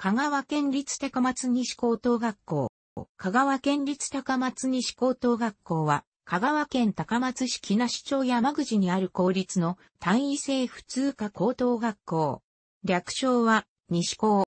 香川県立高松西高等学校。香川県立高松西高等学校は、香川県高松市木梨町山口にある公立の単位制普通科高等学校。略称は、西高。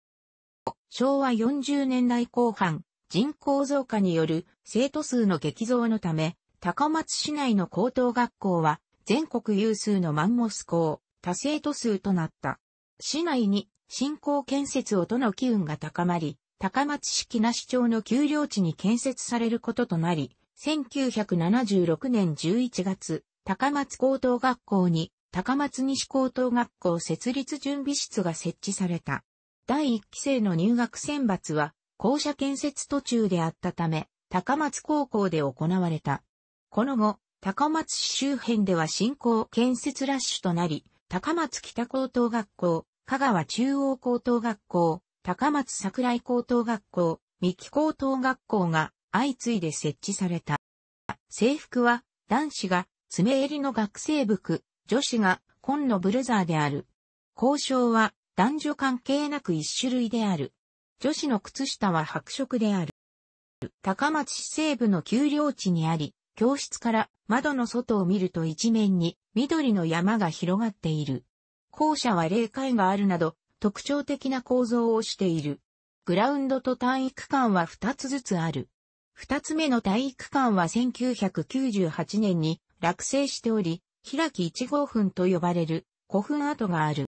昭和40年代後半、人口増加による生徒数の激増のため、高松市内の高等学校は全国有数のマンモス校、多生徒数となった。市内に新興建設をとの機運が高まり、高松市木梨町の丘陵地に建設されることとなり、1976年11月、高松高等学校に高松西高等学校設立準備室が設置された。第1期生の入学選抜は校舎建設途中であったため、高松高校で行われた。この後、高松市周辺では新興建設ラッシュとなり、高松北高等学校、香川中央高等学校、高松桜井高等学校、三木高等学校が相次いで設置された。制服は男子が爪襟の学生服、女子が紺のブレザーである。交渉は男女関係なく一種類である。女子の靴下は白色である。高松市西部の丘陵地にあり、教室から窓の外を見ると一面に緑の山が広がっている。校舎は霊界があるなど、特徴的な構造をしている。グラウンドと体育館は2つずつある。2つ目の体育館は1998年に落成しており、開き1号墳と呼ばれる古墳跡がある。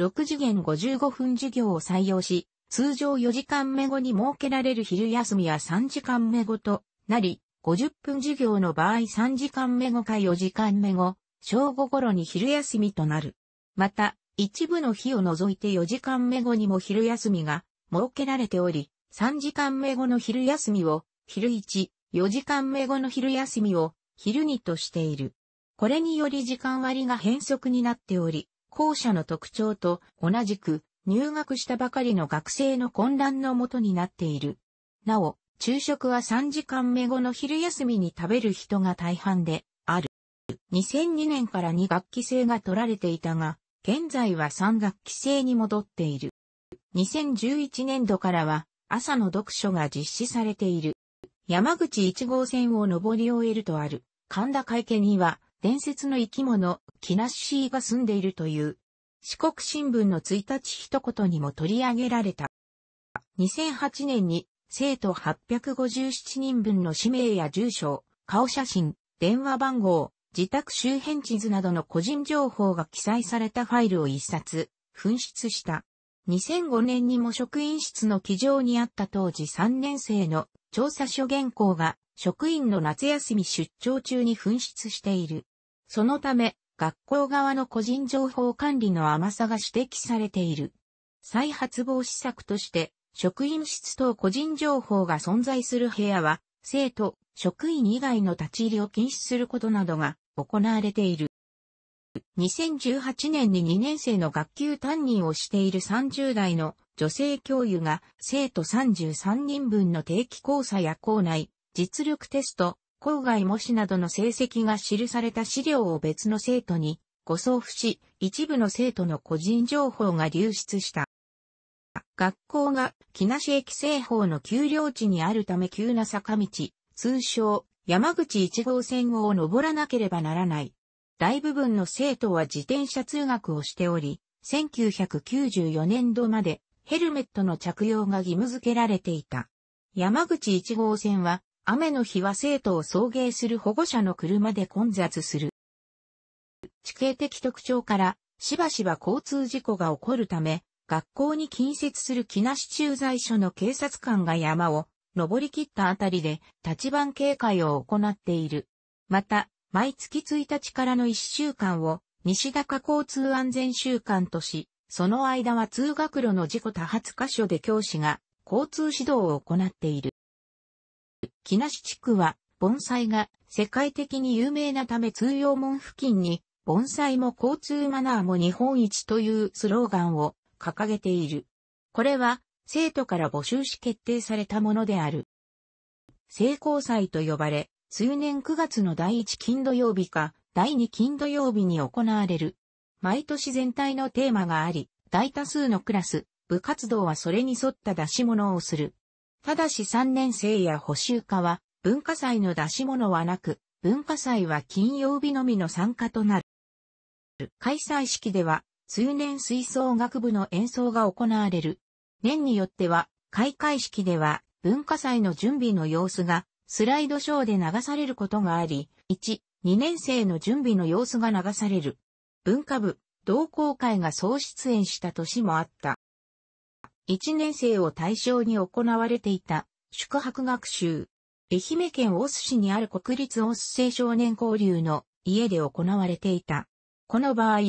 6次元55分授業を採用し、通常4時間目後に設けられる昼休みは3時間目後となり、50分授業の場合3時間目後か4時間目後正午頃に昼休みとなる。また、一部の日を除いて4時間目後にも昼休みが設けられており、3時間目後の昼休みを昼1、4時間目後の昼休みを昼2としている。これにより時間割が変則になっており、校舎の特徴と同じく入学したばかりの学生の混乱のもとになっている。なお、昼食は3時間目後の昼休みに食べる人が大半で、2002年から2学期制が取られていたが、現在は3学期制に戻っている。2011年度からは朝の読書が実施されている。山口1号線を上り終えるとある神田会家には伝説の生き物、木梨シーが住んでいるという、四国新聞の1日一言にも取り上げられた。2008年に生徒857人分の氏名や住所、顔写真、電話番号、自宅周辺地図などの個人情報が記載されたファイルを一冊、紛失した。2005年にも職員室の機上にあった当時3年生の調査書原稿が職員の夏休み出張中に紛失している。そのため、学校側の個人情報管理の甘さが指摘されている。再発防止策として、職員室等個人情報が存在する部屋は、生徒、職員以外の立ち入りを禁止することなどが行われている。2018年に2年生の学級担任をしている30代の女性教諭が生徒33人分の定期講座や校内、実力テスト、校外模試などの成績が記された資料を別の生徒にご送付し、一部の生徒の個人情報が流出した。学校が木梨駅西方の丘陵地にあるため急な坂道、通称山口1号線を登らなければならない。大部分の生徒は自転車通学をしており、1994年度までヘルメットの着用が義務付けられていた。山口1号線は雨の日は生徒を送迎する保護者の車で混雑する。地形的特徴からしばしば交通事故が起こるため、学校に近接する木梨駐在所の警察官が山を登り切ったあたりで立番警戒を行っている。また、毎月1日からの1週間を西高交通安全週間とし、その間は通学路の事故多発箇所で教師が交通指導を行っている。木梨地区は盆栽が世界的に有名なため通用門付近に盆栽も交通マナーも日本一というスローガンを掲げている。これは、生徒から募集し決定されたものである。成功祭と呼ばれ、数年9月の第1金土曜日か、第2金土曜日に行われる。毎年全体のテーマがあり、大多数のクラス、部活動はそれに沿った出し物をする。ただし3年生や補修課は、文化祭の出し物はなく、文化祭は金曜日のみの参加となる。開催式では、通年吹奏楽部の演奏が行われる。年によっては、開会式では文化祭の準備の様子がスライドショーで流されることがあり、1、2年生の準備の様子が流される。文化部、同好会が総出演した年もあった。1年生を対象に行われていた宿泊学習。愛媛県大須市にある国立大須青少年交流の家で行われていた。この場合、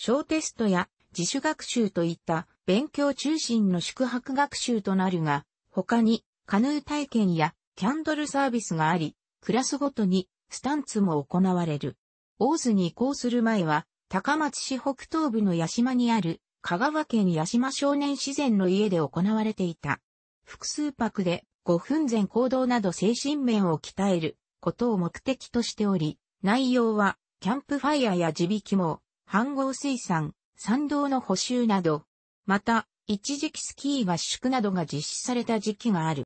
小テストや自主学習といった勉強中心の宿泊学習となるが、他にカヌー体験やキャンドルサービスがあり、クラスごとにスタンツも行われる。大津に移行する前は、高松市北東部の八島にある香川県八島少年自然の家で行われていた。複数泊で5分前行動など精神面を鍛えることを目的としており、内容はキャンプファイヤーや地引きも飯合水産、参道の補修など、また、一時期スキー合宿などが実施された時期がある。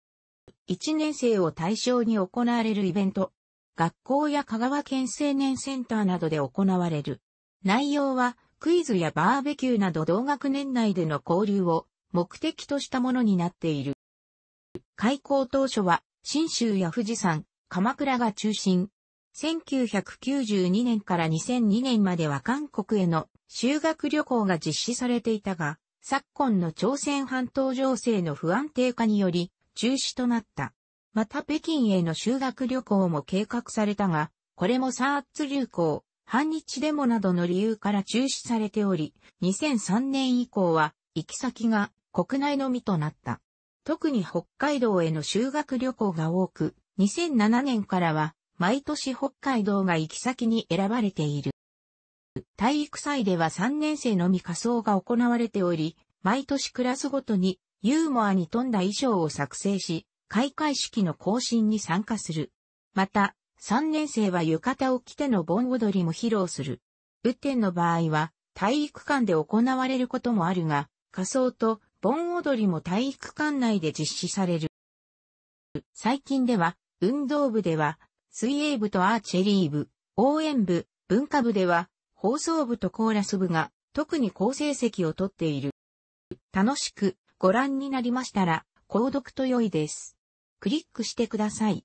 1年生を対象に行われるイベント、学校や香川県青年センターなどで行われる。内容は、クイズやバーベキューなど同学年内での交流を目的としたものになっている。開校当初は、新州や富士山、鎌倉が中心、1992年から2002年までは韓国への修学旅行が実施されていたが、昨今の朝鮮半島情勢の不安定化により中止となった。また北京への修学旅行も計画されたが、これもサーツ流行、反日デモなどの理由から中止されており、2003年以降は行き先が国内のみとなった。特に北海道への修学旅行が多く、2007年からは毎年北海道が行き先に選ばれている。体育祭では3年生のみ仮装が行われており、毎年クラスごとにユーモアに富んだ衣装を作成し、開会式の行進に参加する。また、3年生は浴衣を着ての盆踊りも披露する。雨天の場合は、体育館で行われることもあるが、仮装と盆踊りも体育館内で実施される。最近では、運動部では水泳部とアーチェリー部、応援部、文化部では、放送部とコーラス部が、特に好成績をとっている。楽しくご覧になりましたら、購読と良いです。クリックしてください。